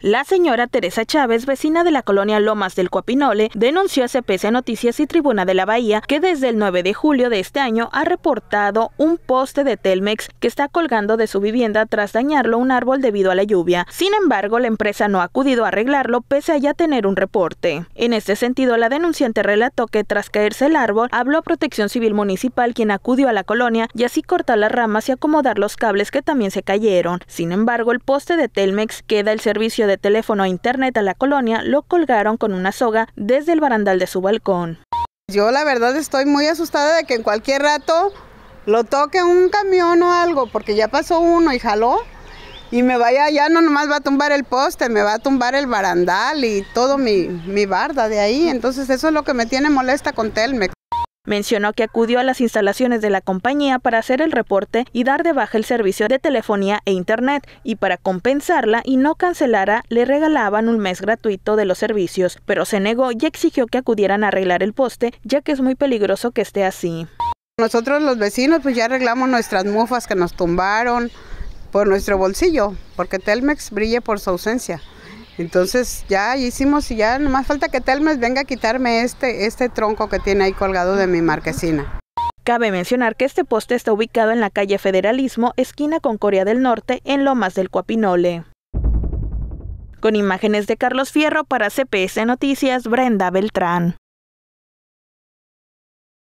La señora Teresa Chávez, vecina de la colonia Lomas del Coapinole, denunció a CPC Noticias y Tribuna de la Bahía que desde el 9 de julio de este año ha reportado un poste de Telmex que está colgando de su vivienda tras dañarlo un árbol debido a la lluvia. Sin embargo, la empresa no ha acudido a arreglarlo pese a ya tener un reporte. En este sentido, la denunciante relató que tras caerse el árbol, habló a Protección Civil Municipal quien acudió a la colonia y así cortar las ramas y acomodar los cables que también se cayeron. Sin embargo, el poste de Telmex queda el servicio de teléfono a internet a la colonia, lo colgaron con una soga desde el barandal de su balcón. Yo la verdad estoy muy asustada de que en cualquier rato lo toque un camión o algo, porque ya pasó uno y jaló y me vaya ya no nomás va a tumbar el poste, me va a tumbar el barandal y todo mi, mi barda de ahí. Entonces eso es lo que me tiene molesta con Telmex. Mencionó que acudió a las instalaciones de la compañía para hacer el reporte y dar de baja el servicio de telefonía e internet y para compensarla y no cancelara le regalaban un mes gratuito de los servicios, pero se negó y exigió que acudieran a arreglar el poste ya que es muy peligroso que esté así. Nosotros los vecinos pues ya arreglamos nuestras mufas que nos tumbaron por nuestro bolsillo, porque Telmex brille por su ausencia. Entonces ya hicimos y ya nomás falta que Telmes venga a quitarme este, este tronco que tiene ahí colgado de mi marquesina. Cabe mencionar que este poste está ubicado en la calle Federalismo, esquina con Corea del Norte, en Lomas del Cuapinole. Con imágenes de Carlos Fierro para CPS Noticias, Brenda Beltrán.